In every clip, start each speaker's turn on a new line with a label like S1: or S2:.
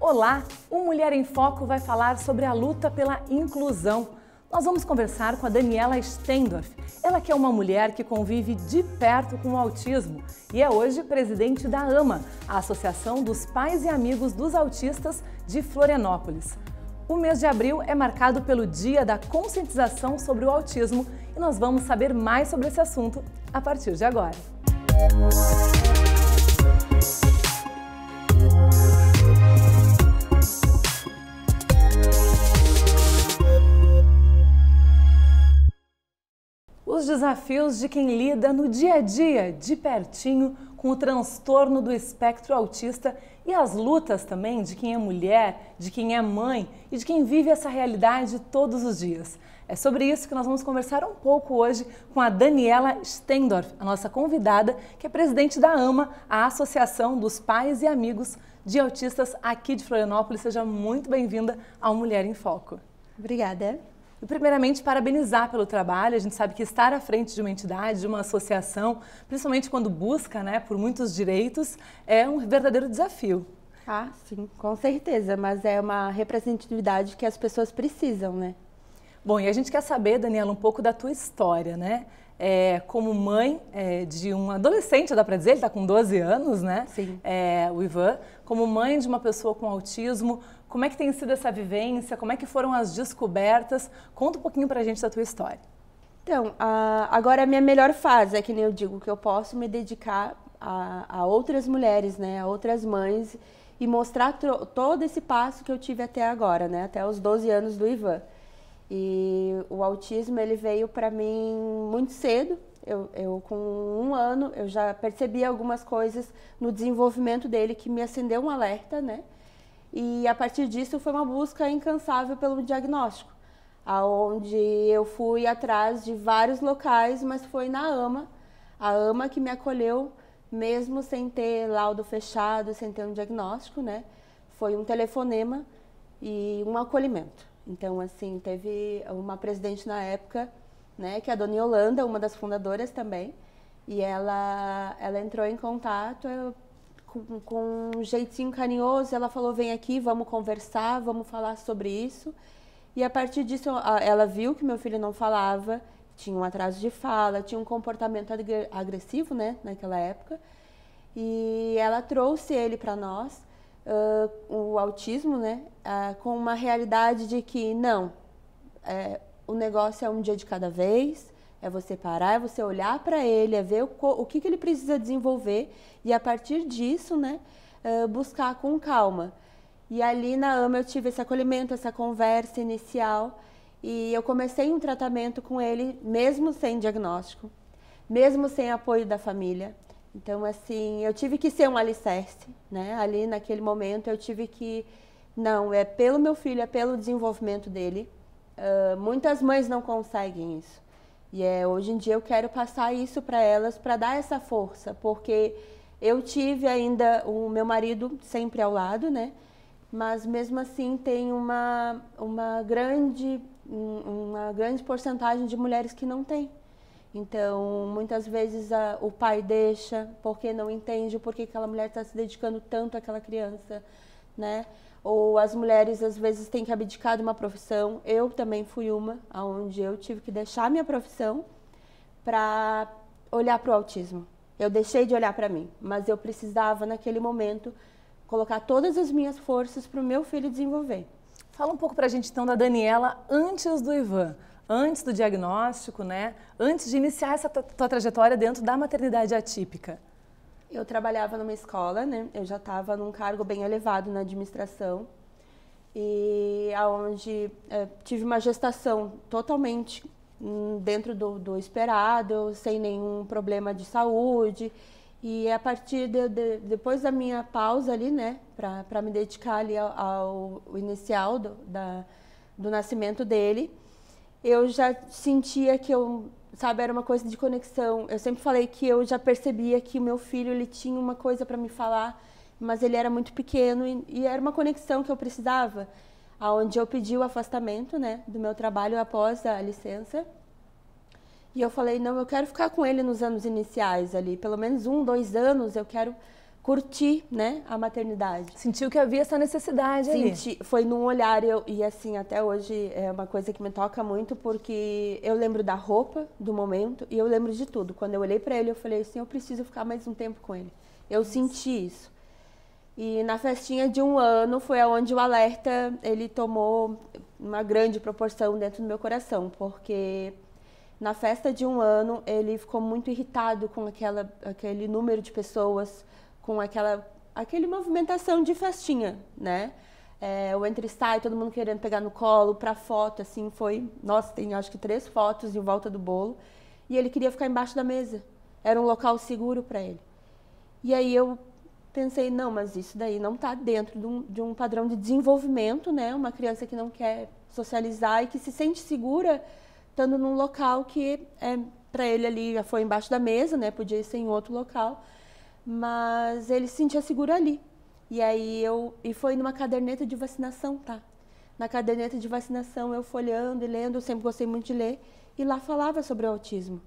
S1: Olá! O Mulher em Foco vai falar sobre a luta pela inclusão. Nós vamos conversar com a Daniela Stendorf, ela que é uma mulher que convive de perto com o autismo e é hoje presidente da AMA, a Associação dos Pais e Amigos dos Autistas de Florianópolis. O mês de abril é marcado pelo Dia da Conscientização sobre o Autismo e nós vamos saber mais sobre esse assunto a partir de agora. Música os desafios de quem lida no dia a dia, de pertinho, com o transtorno do espectro autista e as lutas também de quem é mulher, de quem é mãe e de quem vive essa realidade todos os dias. É sobre isso que nós vamos conversar um pouco hoje com a Daniela Stendorf, a nossa convidada, que é presidente da AMA, a Associação dos Pais e Amigos de Autistas aqui de Florianópolis. Seja muito bem-vinda ao Mulher em Foco. Obrigada. E primeiramente parabenizar pelo trabalho. A gente sabe que estar à frente de uma entidade, de uma associação, principalmente quando busca, né, por muitos direitos, é um verdadeiro desafio.
S2: Ah, sim, com certeza, mas é uma representatividade que as pessoas precisam, né? Bom, e a
S1: gente quer saber, Daniela, um pouco da tua história, né? É, como mãe é, de um adolescente, dá para dizer, ele está com 12 anos, né? Sim. É, o Ivan, como mãe de uma pessoa com autismo, como é que tem sido essa vivência? Como é que foram as descobertas? Conta um pouquinho
S2: pra gente da tua história. Então, a, agora a minha melhor fase é que nem eu digo que eu posso me dedicar a, a outras mulheres, né, a outras mães e mostrar todo esse passo que eu tive até agora, né, até os 12 anos do Ivan. E o autismo ele veio para mim muito cedo. Eu, eu com um ano eu já percebi algumas coisas no desenvolvimento dele que me acendeu um alerta, né? E a partir disso foi uma busca incansável pelo diagnóstico, aonde eu fui atrás de vários locais, mas foi na AMA, a AMA que me acolheu mesmo sem ter laudo fechado, sem ter um diagnóstico, né? Foi um telefonema e um acolhimento. Então, assim, teve uma presidente na época, né, que é a Dona Yolanda, uma das fundadoras também, e ela, ela entrou em contato, eu com, com um jeitinho carinhoso, ela falou: vem aqui, vamos conversar, vamos falar sobre isso. E a partir disso, ela viu que meu filho não falava, tinha um atraso de fala, tinha um comportamento agressivo, né, naquela época. E ela trouxe ele para nós, uh, o autismo, né, uh, com uma realidade de que não, é, o negócio é um dia de cada vez, é você parar, é você olhar para ele, é ver o, o que, que ele precisa desenvolver e a partir disso, né, uh, buscar com calma. E ali na AMA eu tive esse acolhimento, essa conversa inicial e eu comecei um tratamento com ele, mesmo sem diagnóstico, mesmo sem apoio da família. Então, assim, eu tive que ser um alicerce, né? Ali naquele momento eu tive que, não, é pelo meu filho, é pelo desenvolvimento dele. Uh, muitas mães não conseguem isso. E é, hoje em dia eu quero passar isso para elas, para dar essa força, porque eu tive ainda o meu marido sempre ao lado, né? Mas mesmo assim tem uma, uma, grande, uma grande porcentagem de mulheres que não tem. Então, muitas vezes a, o pai deixa porque não entende o porquê aquela mulher está se dedicando tanto àquela criança, né? ou as mulheres às vezes têm que abdicar de uma profissão. Eu também fui uma, aonde eu tive que deixar minha profissão para olhar para o autismo. Eu deixei de olhar para mim, mas eu precisava naquele momento colocar todas as minhas forças para o meu filho desenvolver. Fala um pouco para a gente então da Daniela antes do Ivan,
S1: antes do diagnóstico, né? Antes de iniciar essa tua trajetória dentro da maternidade atípica.
S2: Eu trabalhava numa escola, né? Eu já estava num cargo bem elevado na administração e aonde é, tive uma gestação totalmente hum, dentro do, do, esperado, sem nenhum problema de saúde. E a partir de, de depois da minha pausa ali, né, para me dedicar ali ao, ao inicial do, da, do nascimento dele, eu já sentia que eu sabe? Era uma coisa de conexão. Eu sempre falei que eu já percebia que o meu filho ele tinha uma coisa para me falar, mas ele era muito pequeno e, e, era uma conexão que eu precisava. Aonde eu pedi o afastamento, né, do meu trabalho após a licença. E eu falei, não, eu quero ficar com ele nos anos iniciais ali, pelo menos um, dois anos, eu quero curti, né, a maternidade. Sentiu que havia essa necessidade Senti, ali. Foi num olhar, eu, e assim, até hoje é uma coisa que me toca muito, porque eu lembro da roupa, do momento, e eu lembro de tudo. Quando eu olhei para ele, eu falei assim, eu preciso ficar mais um tempo com ele. Eu Nossa. senti isso. E na festinha de um ano foi aonde o alerta, ele tomou uma grande proporção dentro do meu coração, porque na festa de um ano ele ficou muito irritado com aquela, aquele número de pessoas, com aquela aquele movimentação de festinha, né? É, o entre sai, todo mundo querendo pegar no colo para foto, assim, foi. Nossa, tem acho que três fotos em volta do bolo. E ele queria ficar embaixo da mesa. Era um local seguro para ele. E aí eu pensei, não, mas isso daí não está dentro de um, de um, padrão de desenvolvimento, né? Uma criança que não quer socializar e que se sente segura estando num local que é para ele ali já foi embaixo da mesa, né? Podia ser em outro local mas ele se sentia seguro ali. E aí eu e foi numa caderneta de vacinação, tá? Na caderneta de vacinação eu folheando e lendo, eu sempre gostei muito de ler e lá falava sobre o autismo.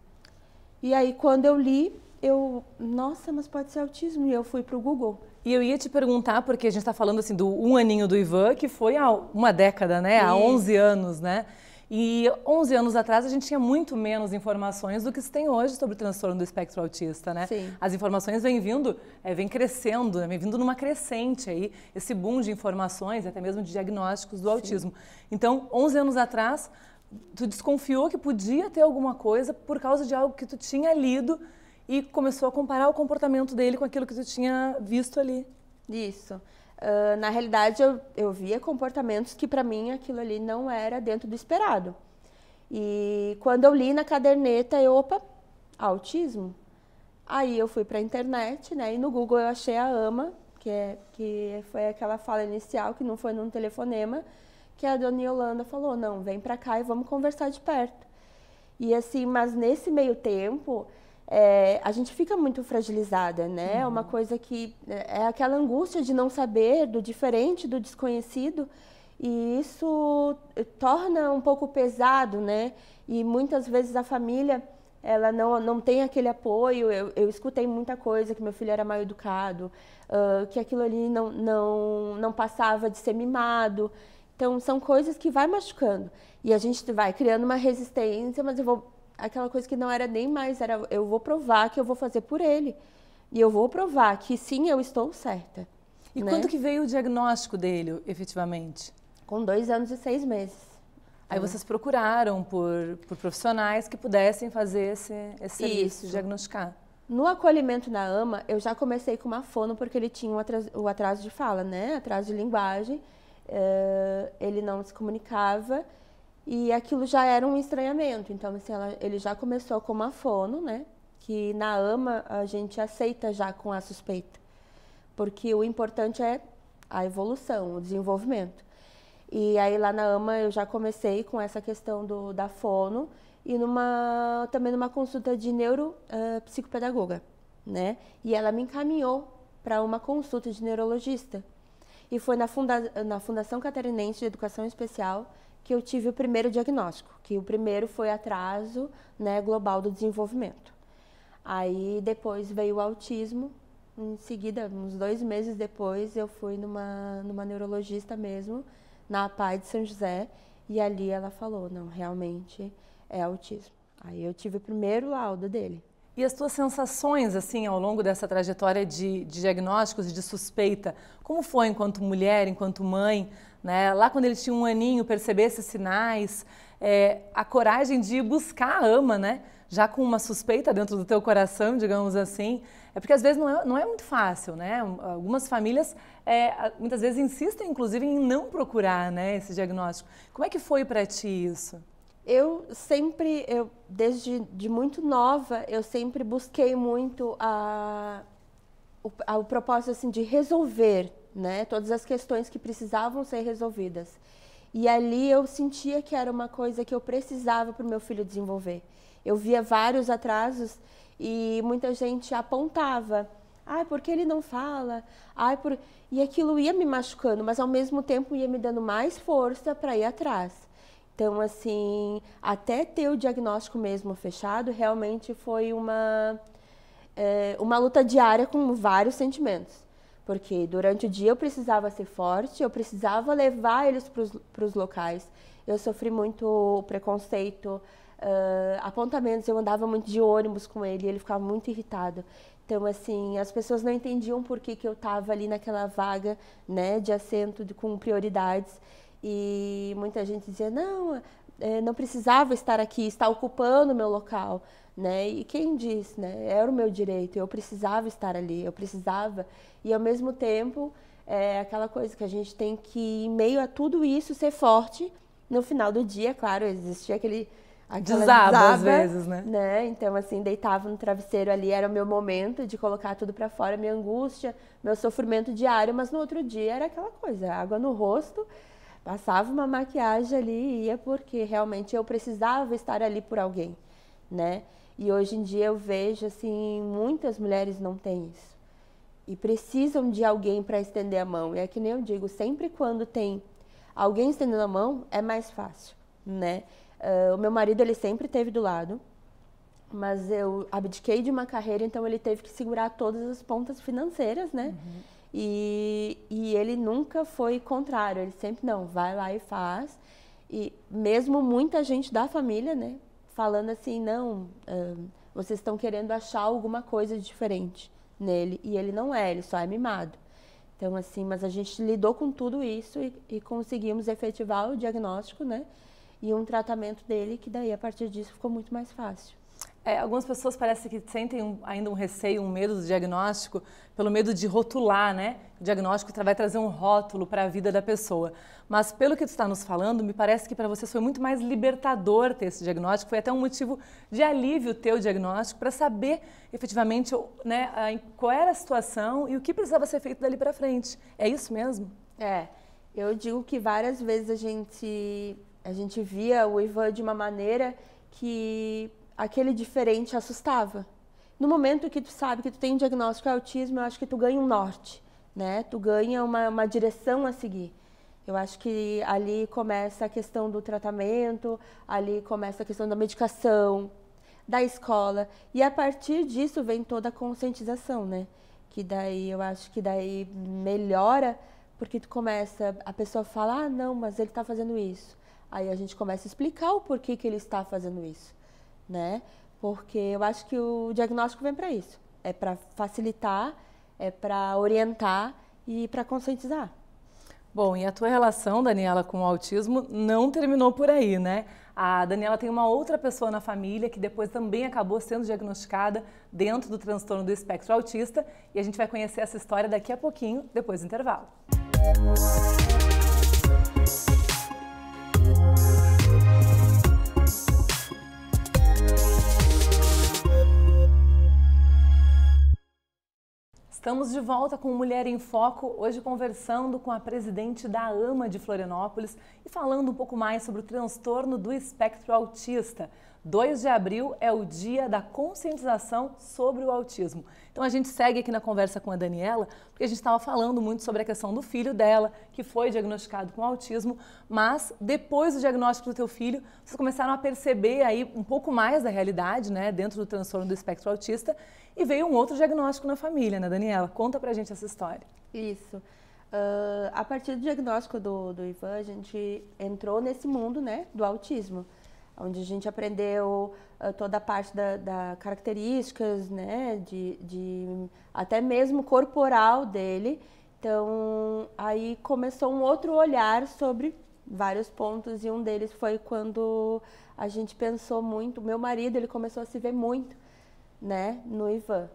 S2: E aí quando eu li, eu, nossa, mas pode ser autismo e eu fui pro Google.
S1: E eu ia te perguntar, porque a gente está falando assim do um aninho do Ivan, que foi há uma década, né? Há Isso. 11 anos, né? E 11 anos atrás a gente tinha muito menos informações do que se tem hoje sobre o transtorno do espectro autista, né? Sim. As informações vêm vindo, é, crescendo, né? vindo numa crescente aí, esse boom de informações, até mesmo de diagnósticos do Sim. autismo. Então, 11 anos atrás, tu desconfiou que podia ter alguma coisa por causa de algo que tu tinha lido e começou a comparar
S2: o comportamento dele com aquilo que tu tinha visto ali. Isso. Ah, na realidade, eu, eu via comportamentos que, para mim, aquilo ali não era dentro do esperado. E quando eu li na caderneta, eu, opa, autismo. Aí eu fui para a internet, né? E no Google eu achei a AMA, que, é, que foi aquela fala inicial, que não foi num telefonema, que a dona Yolanda falou, não, vem para cá e vamos conversar de perto. E assim, mas nesse meio tempo, é, a gente fica muito fragilizada, né? É uhum. uma coisa que é, é aquela angústia de não saber, do diferente, do desconhecido, e isso eh, torna um pouco pesado, né? E muitas vezes a família ela não, não tem aquele apoio. Eu, eu escutei muita coisa, que meu filho era mal educado, uh, que aquilo ali não, não, não passava de ser mimado. Então, são coisas que vai machucando. E a gente vai criando uma resistência, mas eu vou aquela coisa que não era nem mais, era eu vou provar que eu vou fazer por ele. E eu vou provar que sim, eu estou certa. E né? quando que veio o diagnóstico dele, efetivamente? Com dois anos e seis meses. Aí é. vocês procuraram por, por profissionais que pudessem fazer esse, esse serviço, Isso. diagnosticar. No acolhimento na AMA, eu já comecei com uma fono, porque ele tinha o atraso de fala, né? Atraso de linguagem. Uh, ele não se comunicava. E aquilo já era um estranhamento. Então, assim, ela, ele já começou como fono né? Que na AMA a gente aceita já com a suspeita. Porque o importante é a evolução, o desenvolvimento. E aí lá na AMA eu já comecei com essa questão do, da fono e numa, também numa consulta de neuropsicopedagoga, eh, uh, né? E ela me encaminhou para uma consulta de neurologista. E foi na, funda na Fundação Catarinense de Educação Especial que eu tive o primeiro diagnóstico, que o primeiro foi atraso né, global do desenvolvimento. Aí depois veio o autismo, em seguida, uns dois meses depois, eu fui numa, numa neurologista mesmo, na PAI de São José, e ali ela falou, não, realmente é autismo. Aí eu tive o primeiro laudo dele. E as tuas sensações, assim,
S1: ao longo dessa trajetória de, de diagnósticos e de suspeita, como foi enquanto mulher, enquanto mãe? né? Lá quando ele tinha um aninho, perceber esses sinais, é, a coragem de buscar a ama, né? Já com uma suspeita dentro do teu coração, digamos assim, é porque às vezes não é, não é muito fácil, né? Algumas famílias é, muitas vezes insistem, inclusive, em não procurar, né? Esse diagnóstico. Como é que foi para ti isso?
S2: Eu sempre, eu desde de muito nova, eu sempre busquei muito a o, o propósito assim de resolver, né, todas as questões que precisavam ser resolvidas. E ali eu sentia que era uma coisa que eu precisava para o meu filho desenvolver. Eu via vários atrasos e muita gente apontava. Ai, por que ele não fala? Ai, por... E aquilo ia me machucando, mas ao mesmo tempo ia me dando mais força para ir atrás. Então, assim, até ter o diagnóstico mesmo fechado, realmente foi uma, é, uma luta diária com vários sentimentos. Porque durante o dia eu precisava ser forte, eu precisava levar eles para os locais. Eu sofri muito preconceito, uh, apontamentos, eu andava muito de ônibus com ele, ele ficava muito irritado. Então, assim, as pessoas não entendiam por que, que eu estava ali naquela vaga né, de assento de, com prioridades. E muita gente dizia, não, é, não precisava estar aqui, está ocupando o meu local, né? E quem diz, né? Era o meu direito, eu precisava estar ali, eu precisava. E ao mesmo tempo, é aquela coisa que a gente tem que, em meio a tudo isso, ser forte. No final do dia, claro, existia aquele Aquela desaba, desaba, às vezes, né? né? Então, assim, deitava no travesseiro ali, era o meu momento de colocar tudo para fora, minha angústia, meu sofrimento diário, mas no outro dia era aquela coisa, água no rosto Passava uma maquiagem ali e ia porque realmente eu precisava estar ali por alguém, né? E hoje em dia eu vejo assim, muitas mulheres não têm isso. E precisam de alguém para estender a mão. E é que nem eu digo, sempre quando tem alguém estendendo a mão, é mais fácil, né? Uh, o meu marido, ele sempre esteve do lado, mas eu abdiquei de uma carreira, então ele teve que segurar todas as pontas financeiras, né? Uhum. E, e ele nunca foi contrário, ele sempre, não, vai lá e faz. E mesmo muita gente da família, né, falando assim, não, vocês estão querendo achar alguma coisa diferente nele. E ele não é, ele só é mimado. Então, assim, mas a gente lidou com tudo isso e, e conseguimos efetivar o diagnóstico, né? E um tratamento dele, que daí a partir disso ficou muito mais fácil. É, algumas pessoas parece que sentem um, ainda um receio, um medo
S1: do diagnóstico, pelo medo de rotular, né? O diagnóstico vai trazer um rótulo para a vida da pessoa. Mas pelo que tu está nos falando, me parece que para você foi muito mais libertador ter esse diagnóstico, foi até um motivo de alívio ter o diagnóstico para saber efetivamente né,
S2: qual era a situação e o que precisava ser feito dali para frente. É isso mesmo? É. Eu digo que várias vezes a gente a gente via o Ivan de uma maneira que aquele diferente assustava. No momento que tu sabe que tu tem um diagnóstico de autismo, eu acho que tu ganha um norte, né? Tu ganha uma, uma direção a seguir. Eu acho que ali começa a questão do tratamento, ali começa a questão da medicação, da escola, e a partir disso vem toda a conscientização, né? Que daí eu acho que daí melhora, porque tu começa, a pessoa fala: "Ah, não, mas ele está fazendo isso". Aí a gente começa a explicar o porquê que ele está fazendo isso né? Porque eu acho que o diagnóstico vem para isso. É para facilitar, é para orientar e para conscientizar. Bom,
S1: e a tua relação, Daniela, com o autismo não terminou por aí, né? A Daniela tem uma outra pessoa na família que depois também acabou sendo diagnosticada dentro do transtorno do espectro autista e a gente vai conhecer essa história daqui a pouquinho, depois do intervalo. Música Estamos de volta com Mulher em Foco, hoje conversando com a presidente da AMA de Florianópolis e falando um pouco mais sobre o transtorno do espectro autista. 2 de abril é o dia da conscientização sobre o autismo. Então a gente segue aqui na conversa com a Daniela, porque a gente estava falando muito sobre a questão do filho dela, que foi diagnosticado com autismo, mas depois do diagnóstico do teu filho, vocês começaram a perceber aí um pouco mais da realidade, né, dentro do transtorno do espectro autista, e veio um outro diagnóstico
S2: na família, né, Daniela? Conta pra gente essa história. Isso. Uh, a partir do diagnóstico do, do Ivan, a gente entrou nesse mundo, né, do autismo onde a gente aprendeu ah, toda a parte da, da características, né, de, de, até mesmo corporal dele. Então aí começou um outro olhar sobre vários pontos e um deles foi quando a gente pensou muito. Meu marido ele começou a se ver muito, né, no Ivan.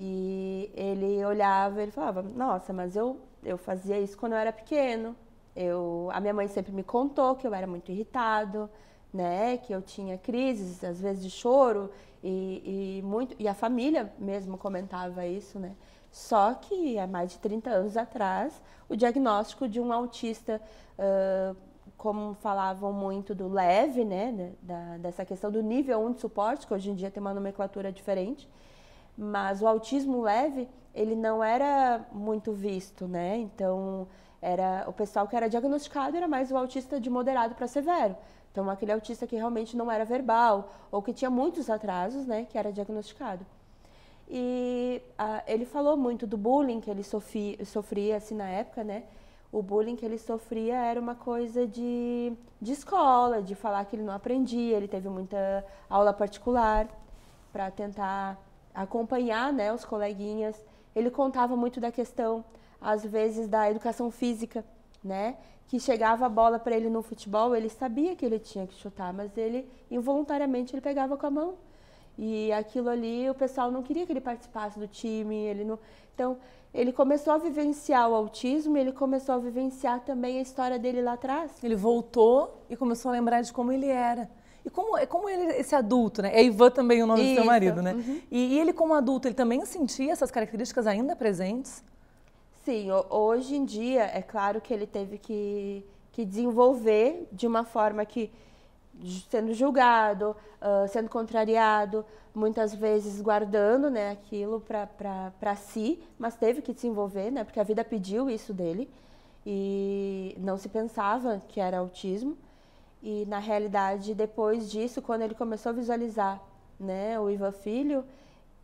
S2: E ele olhava, ele falava: Nossa, mas eu eu fazia isso quando eu era pequeno. Eu, a minha mãe sempre me contou que eu era muito irritado, né? Que eu tinha crises, às vezes de choro e, e muito e a família mesmo comentava isso, né? Só que há mais de 30 anos atrás, o diagnóstico de um autista, uh, como falavam muito do leve, né, da, dessa questão do nível 1 de suporte, que hoje em dia tem uma nomenclatura diferente, mas o autismo leve, ele não era muito visto, né? Então, era o pessoal que era diagnosticado era mais o autista de moderado para severo. Então, aquele autista que realmente não era verbal ou que tinha muitos atrasos, né, que era diagnosticado. E a, ele falou muito do bullying que ele sofri, sofria, assim, na época, né? O bullying que ele sofria era uma coisa de, de escola, de falar que ele não aprendia, ele teve muita aula particular para tentar acompanhar, né, os coleguinhas. Ele contava muito da questão, às vezes, da educação física, né? Que chegava a bola para ele no futebol, ele sabia que ele tinha que chutar, mas ele involuntariamente ele pegava com a mão. E aquilo ali, o pessoal não queria que ele participasse do time, ele não. Então, ele começou a vivenciar o autismo, ele começou a vivenciar também a história dele lá atrás. Ele voltou e começou a lembrar de como ele era. E como, é como
S1: ele, esse adulto, né? É Ivan também o nome Isso. do seu marido, né? Uhum. E, e ele, como adulto, ele também sentia essas
S2: características ainda presentes? assim, hoje em dia, é claro que ele teve que, que desenvolver de uma forma que, sendo julgado, uh, sendo contrariado, muitas vezes guardando né, aquilo para si, mas teve que desenvolver, né, porque a vida pediu isso dele e não se pensava que era autismo. E na realidade, depois disso, quando ele começou a visualizar né, o Ivan Filho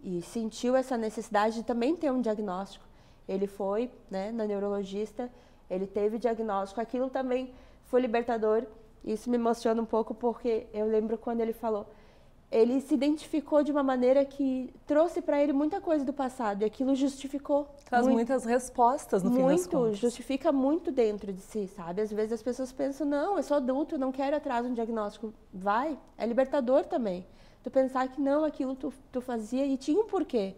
S2: e sentiu essa necessidade de também ter um diagnóstico, ele foi né, na neurologista, ele teve diagnóstico. Aquilo também foi libertador. Isso me emociona um pouco porque eu lembro quando ele falou. Ele se identificou de uma maneira que trouxe para ele muita coisa do passado e aquilo justificou. Traz muito, muitas respostas no muito, fim das contas. Muito, justifica muito dentro de si, sabe? Às vezes as pessoas pensam, não, eu sou adulto, eu não quero atrás um diagnóstico. Vai, é libertador também. Tu pensar que não, aquilo tu, tu fazia e tinha um porquê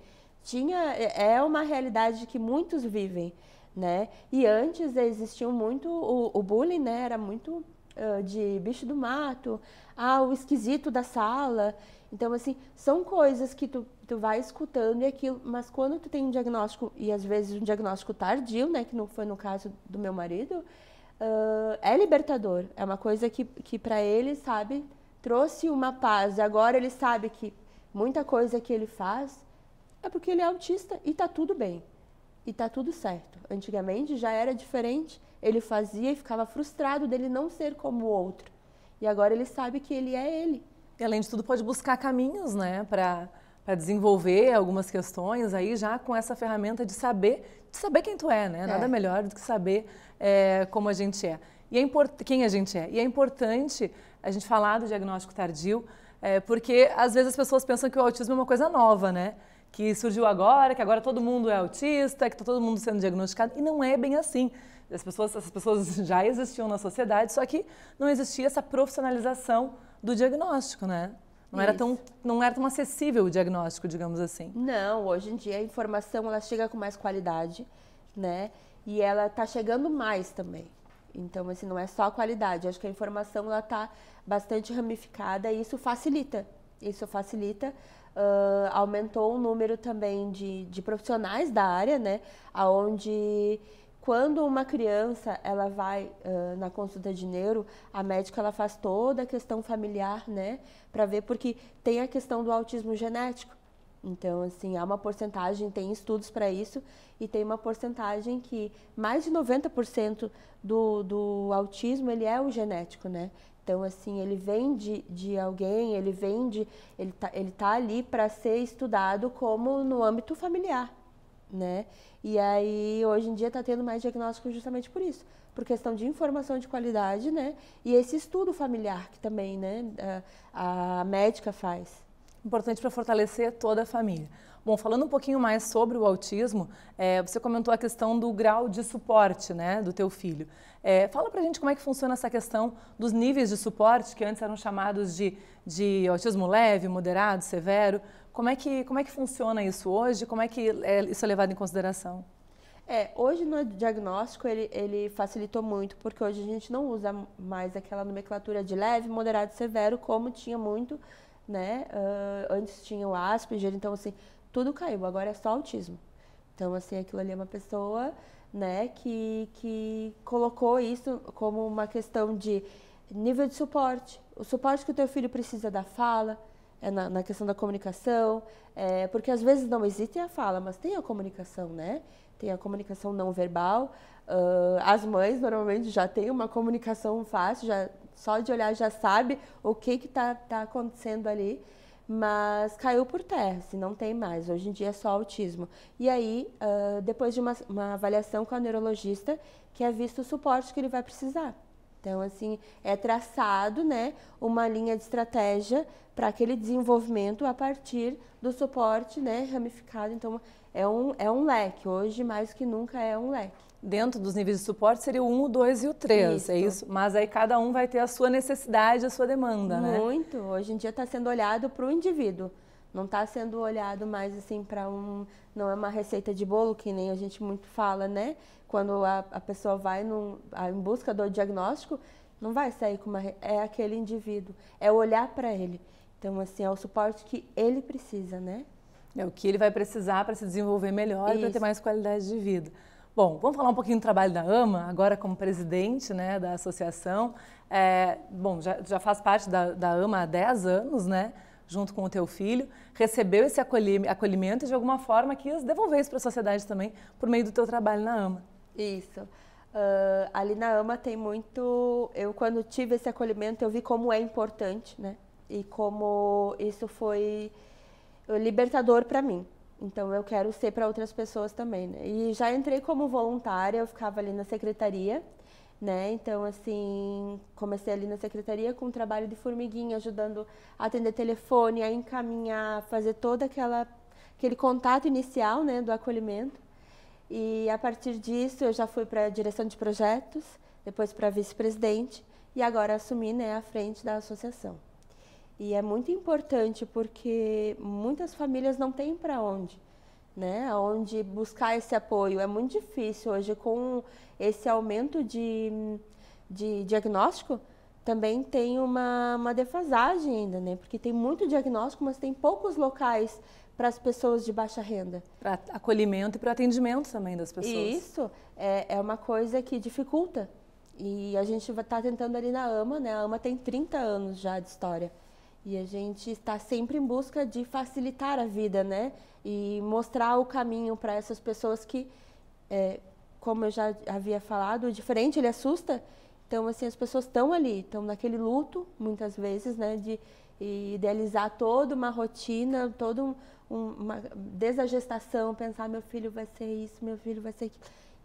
S2: tinha é, é uma realidade que muitos vivem, né? E antes existiam muito o, o bullying, né? Era muito uh, de bicho do mato, ah, o esquisito da sala. Então assim são coisas que tu, tu vai escutando e aquilo, mas quando tu tem um diagnóstico e às vezes um diagnóstico tardio, né? Que não foi no caso do meu marido, uh, é libertador. É uma coisa que que para ele sabe trouxe uma paz. Agora ele sabe que muita coisa que ele faz é porque ele é autista e tá tudo bem. E tá tudo certo. Antigamente já era diferente, ele fazia e ficava frustrado dele não ser como o outro. E agora ele sabe que ele é ele. E
S1: além de tudo, pode buscar caminhos, né, para para desenvolver algumas questões aí já com essa ferramenta de saber, de saber quem tu é, né? É. Nada melhor do que saber é, como a gente é. E é import... quem a gente é. E é importante a gente falar do diagnóstico tardio, é, porque às vezes as pessoas pensam que o autismo é uma coisa nova, né? que surgiu agora, que agora todo mundo é autista, que tá todo mundo sendo diagnosticado, e não é bem assim. As pessoas, essas pessoas já existiam na sociedade, só que não existia essa profissionalização do diagnóstico, né? Não era, tão, não era tão acessível o diagnóstico, digamos assim.
S2: Não, hoje em dia a informação ela chega com mais qualidade, né? E ela está chegando mais também. Então, assim, não é só a qualidade. Acho que a informação ela está bastante ramificada e isso facilita. Isso facilita Uh, aumentou o número também de, de profissionais da área, né? Aonde quando uma criança ela vai uh, na consulta de neuro, a médica ela faz toda a questão familiar, né? Para ver porque tem a questão do autismo genético. Então, assim, há uma porcentagem, tem estudos para isso, e tem uma porcentagem que mais de 90% do, do autismo ele é o genético, né? Então, assim, ele vem de, de alguém, ele vem de. Ele tá, ele tá ali para ser estudado como no âmbito familiar, né? E aí, hoje em dia, tá tendo mais diagnóstico justamente por isso, por questão de informação de qualidade, né? E esse estudo familiar que também, né, a, a médica faz. Importante para fortalecer toda a família. Bom, falando um pouquinho mais sobre o
S1: autismo, é, você comentou a questão do grau de suporte né, do teu filho. É, fala pra gente como é que funciona essa questão dos níveis de suporte, que antes eram chamados de, de autismo leve, moderado, severo. Como é, que, como é que funciona isso hoje? Como é que é, isso é levado em consideração?
S2: É, hoje no diagnóstico ele, ele facilitou muito, porque hoje a gente não usa mais aquela nomenclatura de leve, moderado e severo, como tinha muito, né? Uh, antes tinha o Asperger, então assim, tudo caiu, agora é só autismo. Então, assim, aquilo ali é uma pessoa, né, que, que colocou isso como uma questão de nível de suporte. O suporte que o teu filho precisa da fala, é na, na, questão da comunicação, é, porque às vezes não existe a fala, mas tem a comunicação, né? Tem a comunicação não verbal. Uh, as mães normalmente já têm uma comunicação fácil, já, só de olhar já sabe o que está tá acontecendo ali mas caiu por terra, se assim, não tem mais. Hoje em dia é só autismo. E aí, uh, depois de uma, uma, avaliação com a neurologista, que é visto o suporte que ele vai precisar. Então, assim, é traçado, né, uma linha de estratégia para aquele desenvolvimento a partir do suporte, né, ramificado. Então, é um, é um leque. Hoje, mais que nunca, é um leque dentro dos níveis de suporte seria o 1, o 2 e o 3, é isso. é isso? Mas aí cada um vai ter a sua necessidade, a sua demanda, Muito. né? Muito. Hoje em dia está sendo olhado para o indivíduo. Não está sendo olhado mais assim para um. Não é uma receita de bolo, que nem a gente muito fala, né? Quando a, a pessoa vai num, a, em busca do diagnóstico, não vai sair com uma. É aquele indivíduo. É olhar para ele. Então, assim, é o suporte que ele precisa, né?
S1: É o que ele vai precisar para se desenvolver melhor e para ter mais qualidade de vida. Bom, vamos falar um pouquinho do trabalho da AMA, agora como presidente né, da associação. É, bom, já, já, faz parte da, da AMA há 10 anos, né? junto com o teu filho, recebeu esse acolhimento e de alguma forma quis devolver isso
S2: para a sociedade também por meio do teu trabalho na AMA. Isso. Uh, ali na AMA tem muito. Eu, quando tive esse acolhimento, eu vi como é importante, né? E como isso foi libertador para mim. Então eu quero ser para outras pessoas também. Né? E já entrei como voluntária, eu ficava ali na secretaria, né? Então assim, comecei ali na secretaria com um trabalho de formiguinha, ajudando a atender telefone, a encaminhar, fazer toda aquela aquele contato inicial, né, do acolhimento. E a partir disso eu já fui para a direção de projetos, depois para vice-presidente e agora assumi, né, a frente da associação. E é muito importante porque muitas famílias não têm para onde, né? Onde buscar esse apoio. É muito difícil hoje com esse aumento de, de diagnóstico. Também tem uma, uma defasagem ainda, né? Porque tem muito diagnóstico, mas tem poucos locais para as pessoas de baixa renda. Para acolhimento e para atendimento também das pessoas. E isso é, é uma coisa que dificulta. E a gente está tentando ali na AMA, né? A AMA tem 30 anos já de história. E a gente está sempre em busca de facilitar a vida, né? E mostrar o caminho para essas pessoas que, é, como eu já havia falado, o diferente ele assusta. Então, assim, as pessoas estão ali, estão naquele luto, muitas vezes, né? De idealizar toda uma rotina, toda um, uma, desagestação, pensar meu filho vai ser isso, meu filho vai ser aquilo.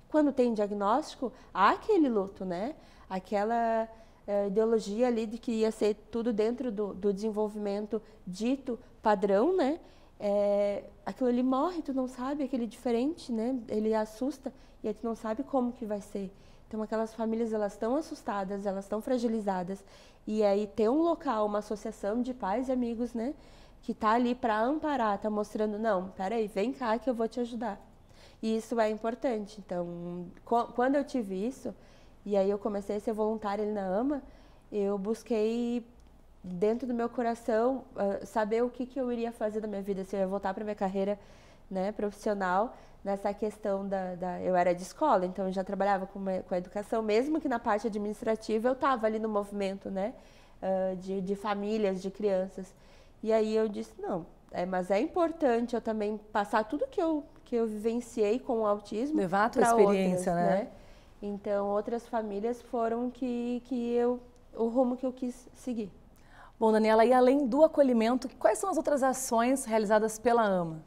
S2: Quando tem diagnóstico, há aquele luto, né? Aquela é, ideologia ali de que ia ser tudo dentro do, do desenvolvimento dito padrão, né? É, aquilo ele morre, tu não sabe, aquele diferente, né? Ele assusta e aí tu não sabe como que vai ser. Então aquelas famílias elas estão assustadas, elas estão fragilizadas e aí ter um local, uma associação de pais e amigos, né? Que tá ali para amparar, tá mostrando não, peraí, vem cá que eu vou te ajudar. E isso é importante. Então quando eu tive isso e aí eu comecei a ser voluntária ali na AMA, eu busquei dentro do meu coração uh, saber o que, que eu iria fazer da minha vida, se eu ia voltar para minha carreira né, profissional nessa questão da, da, Eu era de escola, então eu já trabalhava com, uma, com a educação, mesmo que na parte administrativa eu estava ali no movimento né, uh, de, de famílias, de crianças. E aí eu disse, não, é, mas é importante eu também passar tudo que eu, que eu vivenciei com o autismo. Levar a tua experiência, outras, né? né? Então, outras famílias foram que, que eu, o rumo que eu quis seguir. Bom, Daniela, e além do acolhimento, quais são as outras ações realizadas pela AMA?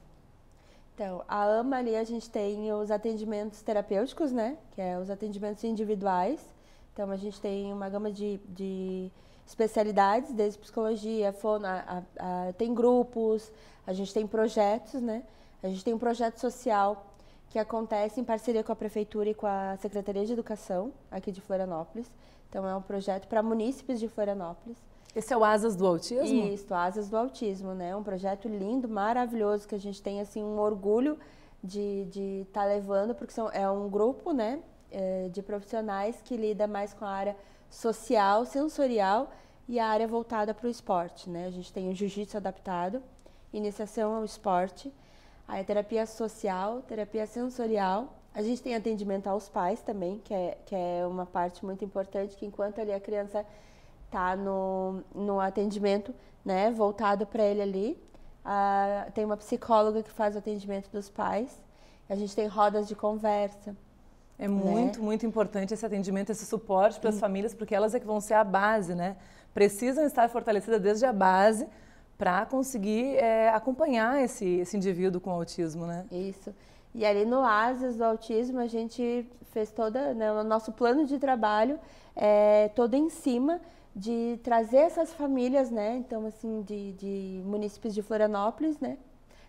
S2: Então, a AMA ali a gente tem os atendimentos terapêuticos, né? Que é os atendimentos individuais. Então, a gente tem uma gama de, de especialidades, desde psicologia, fono, a, a, a, tem grupos, a gente tem projetos, né? A gente tem um projeto social que acontece em parceria com a Prefeitura e com a Secretaria de Educação aqui de Florianópolis. Então, é um projeto para munícipes de Florianópolis. Esse é o Asas do Autismo? Isso, Asas do Autismo, né? Um projeto lindo, maravilhoso, que a gente tem, assim, um orgulho de estar tá levando, porque são, é um grupo, né, é, de profissionais que lida mais com a área social, sensorial e a área voltada para o esporte, né? A gente tem o jiu-jitsu adaptado, iniciação ao esporte, Aí a terapia social, terapia sensorial. A gente tem atendimento aos pais também, que é, que é uma parte muito importante, que enquanto ali a criança está no, no atendimento, né, voltado para ele ali, tem uma psicóloga que faz o atendimento dos pais. A gente tem rodas de conversa. É né? muito,
S1: né? muito importante esse atendimento, esse suporte para as famílias, porque elas é que vão ser a base, né? Precisam estar fortalecidas desde a base
S2: para conseguir é, acompanhar esse, esse indivíduo com autismo, né? Isso. E ali no Asas do Autismo, a gente fez todo, né, o nosso plano de trabalho é todo em cima de trazer essas famílias, né, então assim, de, de munícipes de Florianópolis, né,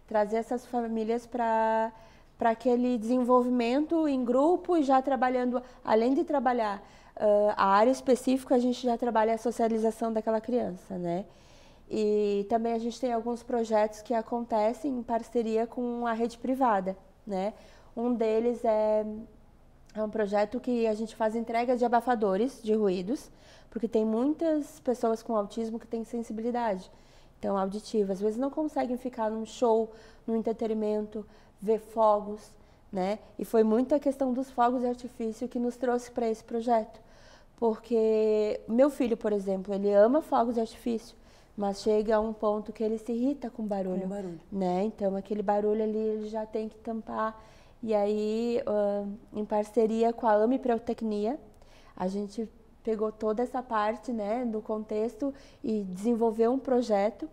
S2: trazer essas famílias para para aquele desenvolvimento em grupo e já trabalhando, além de trabalhar uh, a área específica, a gente já trabalha a socialização daquela criança, né? E também a gente tem alguns projetos que acontecem em parceria com a rede privada, né? Um deles é, é um projeto que a gente faz entrega de abafadores de ruídos, porque tem muitas pessoas com autismo que têm sensibilidade, então auditiva. Às vezes não conseguem ficar num show, num entretenimento, ver fogos, né? E foi muito a questão dos fogos de artifício que nos trouxe para esse projeto. Porque meu filho, por exemplo, ele ama fogos de artifício. Mas chega a um ponto que ele se irrita com barulho, com barulho. né? Então aquele barulho ali ele já tem que tampar. E aí, uh, em parceria com a AMI Protecnia, a gente pegou toda essa parte, né, do contexto e desenvolveu um projeto.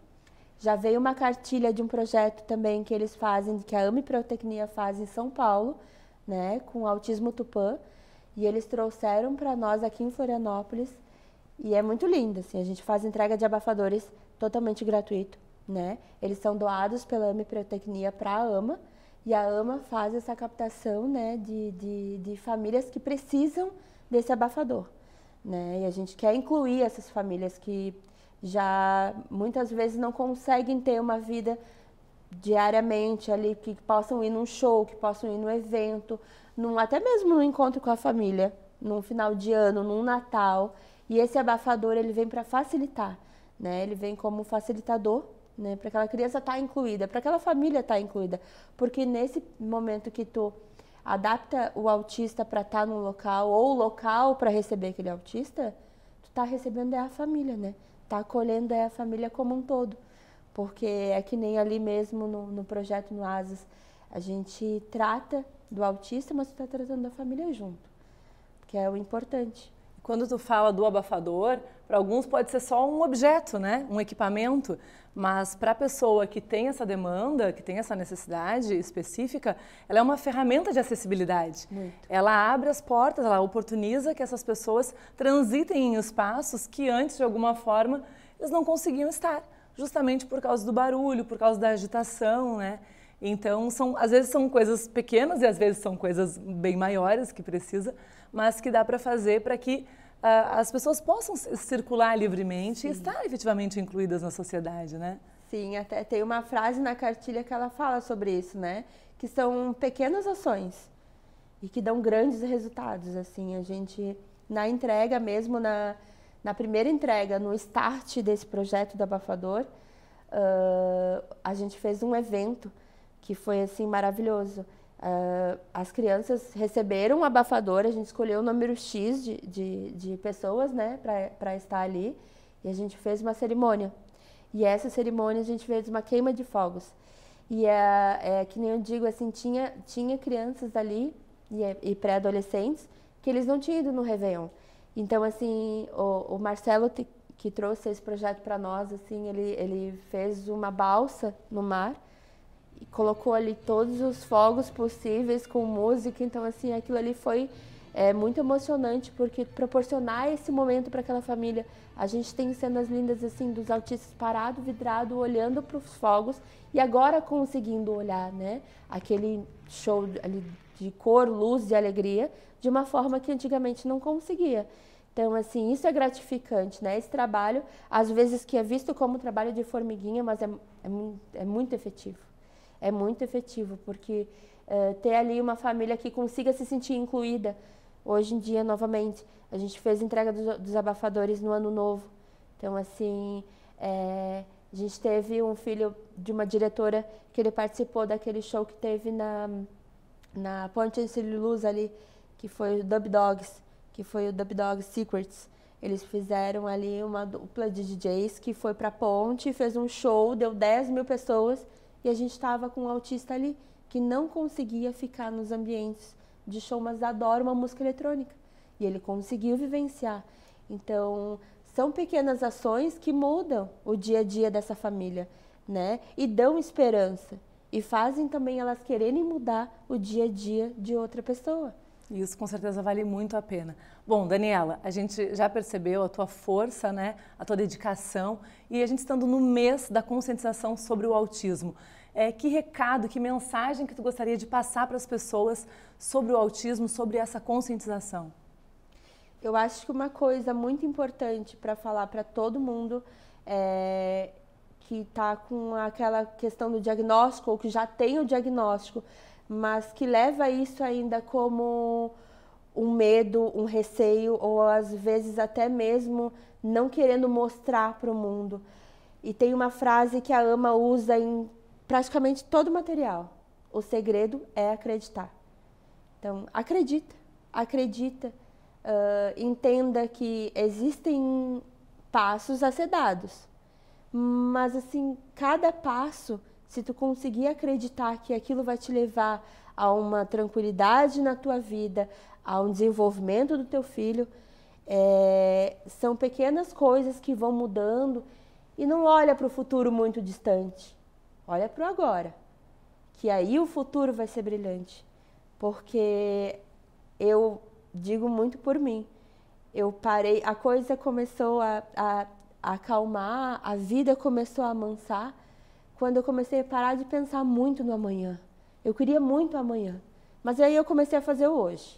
S2: Já veio uma cartilha de um projeto também que eles fazem, que a AMI Protecnia faz em São Paulo, né, com autismo tupã. E eles trouxeram para nós aqui em Florianópolis e é muito lindo, assim, a gente faz entrega de abafadores totalmente gratuito, né? Eles são doados pela AME Pirotecnia para a AMA, e a AMA faz essa captação, né, de, de, de famílias que precisam desse abafador, né? E a gente quer incluir essas famílias que já muitas vezes não conseguem ter uma vida diariamente ali, que possam ir num show, que possam ir num evento, num, até mesmo num encontro com a família, num final de ano, num Natal. E esse abafador ele vem para facilitar, né? Ele vem como facilitador, né? Para aquela criança estar tá incluída, para aquela família estar tá incluída, porque nesse momento que tu adapta o autista para estar tá no local ou o local para receber aquele autista, tu tá recebendo é a família, né? Tá acolhendo é a família como um todo, porque é que nem ali mesmo no, no projeto no Asas a gente trata do autista, mas tu tá tratando da família junto, que é o importante.
S1: Quando tu fala do abafador, para alguns pode ser só um objeto, né? um equipamento, mas para a pessoa que tem essa demanda, que tem essa necessidade específica, ela é uma ferramenta de acessibilidade. Muito. Ela abre as portas, ela oportuniza que essas pessoas transitem em espaços que antes, de alguma forma, eles não conseguiam estar, justamente por causa do barulho, por causa da agitação, né? Então, são, às vezes são coisas pequenas e às vezes são coisas bem maiores que precisa, mas que dá para fazer para que uh, as pessoas possam circular livremente Sim. e estar efetivamente incluídas na sociedade, né?
S2: Sim, até tem uma frase na cartilha que ela fala sobre isso, né? Que são pequenas ações e que dão grandes resultados, assim, a gente na entrega mesmo na na primeira entrega, no start desse projeto do abafador, uh, a gente fez um evento que foi assim maravilhoso Uh, as crianças receberam um abafador, a gente escolheu o número X de, de, de pessoas né, para estar ali e a gente fez uma cerimônia. E essa cerimônia a gente fez uma queima de fogos. E é, é que nem eu digo, assim, tinha, tinha crianças ali e, é, e pré-adolescentes que eles não tinham ido no Réveillon. Então, assim, o, o Marcelo que trouxe esse projeto para nós, assim, ele, ele fez uma balsa no mar colocou ali todos os fogos possíveis com música, então assim, aquilo ali foi é, muito emocionante porque proporcionar esse momento para aquela família, a gente tem cenas lindas assim dos autistas parado, vidrado, olhando para os fogos e agora conseguindo olhar, né? Aquele show ali de cor, luz e alegria de uma forma que antigamente não conseguia. Então, assim, isso é gratificante, né? Esse trabalho, às vezes que é visto como trabalho de formiguinha, mas é, é, é muito efetivo é muito efetivo, porque eh, ter ali uma família que consiga se sentir incluída. Hoje em dia, novamente, a gente fez entrega dos, dos abafadores no ano novo. Então, assim, é, a gente teve um filho de uma diretora que ele participou daquele show que teve na, na Ponte de Luz ali, que foi o Dub Dogs, que foi o Dub Dogs Secrets. Eles fizeram ali uma dupla de DJs que foi pra ponte, fez um show, deu 10 mil pessoas e a gente estava com um autista ali que não conseguia ficar nos ambientes de show, mas adora uma música eletrônica. E ele conseguiu vivenciar. Então, são pequenas ações que mudam o dia a dia dessa família, né? E dão esperança. E fazem também elas quererem mudar o dia a dia de outra pessoa isso com certeza vale muito a pena. Bom, Daniela, a
S1: gente já percebeu a tua força, né? A tua dedicação e a gente estando no mês da conscientização sobre o autismo. É, que recado, que mensagem que tu gostaria de passar para as
S2: pessoas sobre o autismo, sobre essa conscientização? Eu acho que uma coisa muito importante para falar para todo mundo é, que está com aquela questão do diagnóstico ou que já tem o diagnóstico mas que leva isso ainda como um medo, um receio ou às vezes até mesmo não querendo mostrar para o mundo. E tem uma frase que a Ama usa em praticamente todo o material. O segredo é acreditar. Então, acredita, acredita, uh, entenda que existem passos a ser dados, mas assim cada passo se tu conseguir acreditar que aquilo vai te levar a uma tranquilidade na tua vida, a um desenvolvimento do teu filho, é, são pequenas coisas que vão mudando e não olha para o futuro muito distante, olha para o agora, que aí o futuro vai ser brilhante, porque eu digo muito por mim, eu parei, a coisa começou a, a, a acalmar, a vida começou a amansar quando eu comecei a parar de pensar muito no amanhã. Eu queria muito amanhã, mas aí eu comecei a fazer o hoje.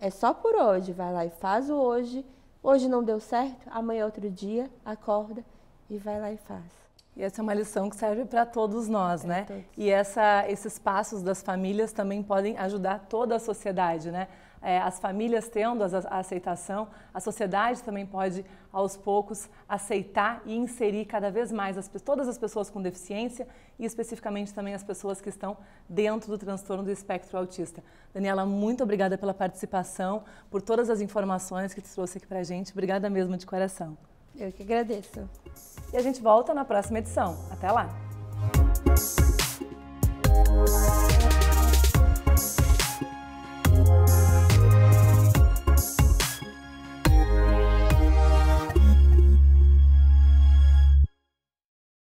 S2: É só por hoje, vai lá e faz o hoje. Hoje não deu certo, amanhã é outro dia, acorda e vai lá e faz. E essa é
S1: uma lição que serve para todos nós, é, né? Todos. E essa, esses passos das famílias também podem ajudar toda a sociedade, né? é, as famílias tendo a, a aceitação, a sociedade também pode, aos poucos, aceitar e inserir cada vez mais as, todas as pessoas com deficiência e, especificamente, também as pessoas que estão dentro do transtorno do espectro autista. Daniela, muito obrigada pela participação, por todas as informações que tu trouxe aqui para a gente. Obrigada mesmo, de coração.
S2: Eu que agradeço.
S1: E a gente volta na próxima edição. Até lá!